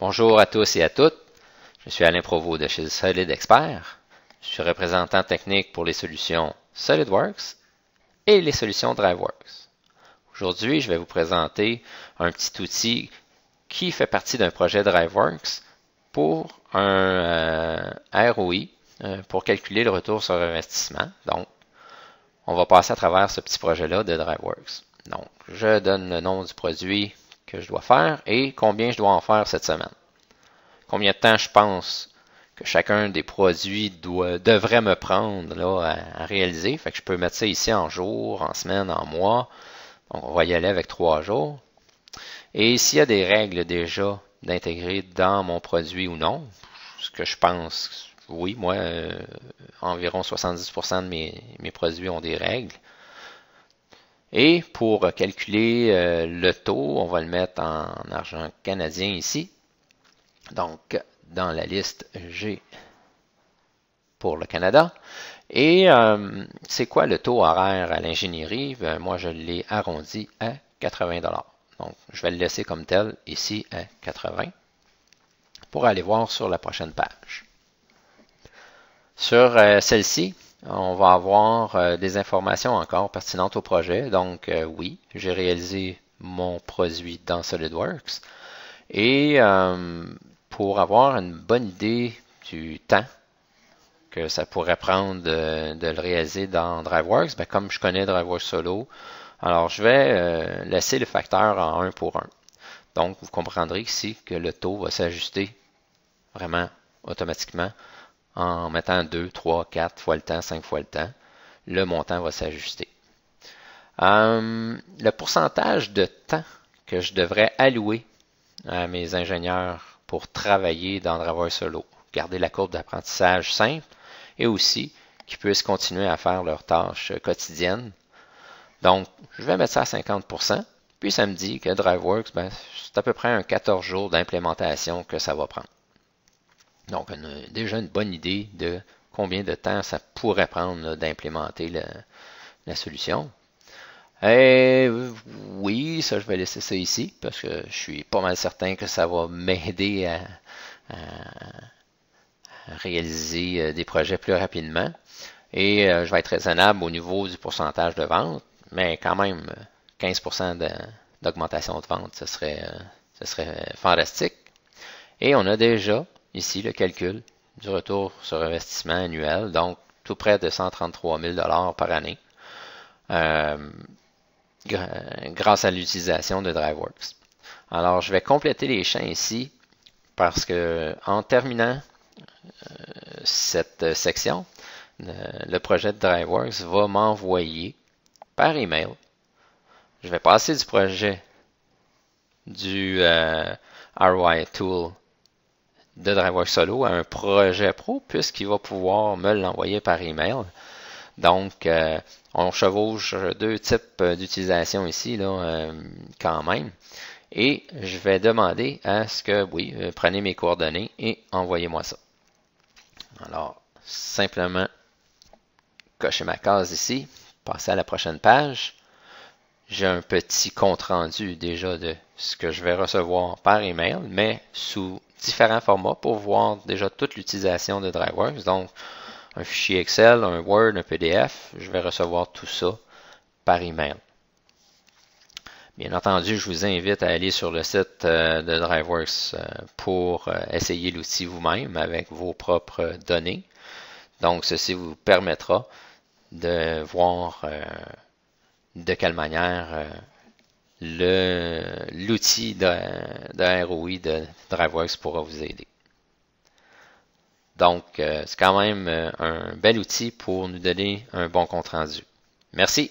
Bonjour à tous et à toutes. Je suis Alain Provost de chez Solid Je suis représentant technique pour les solutions SolidWorks et les solutions DriveWorks. Aujourd'hui, je vais vous présenter un petit outil qui fait partie d'un projet DriveWorks pour un euh, ROI euh, pour calculer le retour sur investissement. Donc, on va passer à travers ce petit projet-là de DriveWorks. Donc, je donne le nom du produit que je dois faire et combien je dois en faire cette semaine. Combien de temps je pense que chacun des produits doit, devrait me prendre là, à, réaliser. Fait que je peux mettre ça ici en jours, en semaines, en mois. on va y aller avec trois jours. Et s'il y a des règles déjà d'intégrer dans mon produit ou non, ce que je pense, oui, moi, euh, environ 70% de mes produits ont des règles. Et pour calculer euh, le taux, on va le mettre en argent canadien ici. Donc, dans la liste G pour le Canada. Et euh, c'est quoi le taux horaire à l'ingénierie? Ben, moi, je l'ai arrondi à 80 Donc, je vais le laisser comme tel ici à 80 pour aller voir sur la prochaine page. Sur euh, celle-ci, on va avoir euh, des informations encore pertinentes au projet. Donc euh, oui, j'ai réalisé mon produit dans SolidWorks. Et euh, pour avoir une bonne idée du temps que ça pourrait prendre de, le réaliser dans DriveWorks, ben, comme je connais DriveWorks Solo, alors je vais laisser le facteur en 1 pour 1. Donc vous comprendrez ici que le taux va s'ajuster vraiment automatiquement en mettant 2, 3, 4 fois le temps, 5 fois le temps, le montant va s'ajuster. Euh, le pourcentage de temps que je devrais allouer à mes ingénieurs pour travailler dans Driver Solo, garder la courbe d'apprentissage simple et aussi qu'ils puissent continuer à faire leurs tâches quotidiennes. Donc, je vais mettre ça à 50%, puis ça me dit que DriveWorks, ben, c'est à peu près un 14 jours d'implémentation que ça va prendre. Donc, on a déjà une bonne idée de combien de temps ça pourrait prendre d'implémenter la, solution. Et euh, oui, ça, je vais laisser ça ici parce que je suis pas mal certain que ça va m'aider à, réaliser euh, des projets plus rapidement. Et euh, je vais être raisonnable au niveau du pourcentage de vente, mais quand même 15% d'augmentation de, de, vente, ce serait, ce serait fantastique. Et on a déjà Ici, le calcul du retour sur investissement annuel, donc tout près de 133 000 par année, euh, grâce à l'utilisation de DriveWorks. Alors, je vais compléter les champs ici parce que en terminant euh, cette section, euh, le projet de DriveWorks va m'envoyer par email. Je vais passer du projet du ROI Tool de DriveWorks Solo à un projet pro puisqu'il va pouvoir me l'envoyer par email. Donc, euh, on chevauche deux types d'utilisation ici, là, euh, quand même. Et je vais demander à ce que, oui, euh, prenez mes coordonnées et envoyez-moi ça. Alors, simplement cocher ma case ici, passer à la prochaine page. J'ai un petit compte rendu déjà de ce que je vais recevoir par email, mais sous différents formats pour voir déjà toute l'utilisation de DriveWorks, Donc, un fichier Excel, un Word, un PDF, je vais recevoir tout ça par email. Bien entendu, je vous invite à aller sur le site euh, de DriveWorks euh, pour euh, essayer l'outil vous-même avec vos propres données. Donc, ceci vous permettra de voir de quelle manière l'outil de, de, ROI de DriveWorks pourra vous aider. Donc, euh, c'est quand même euh, un bel outil pour nous donner un bon compte rendu. Merci.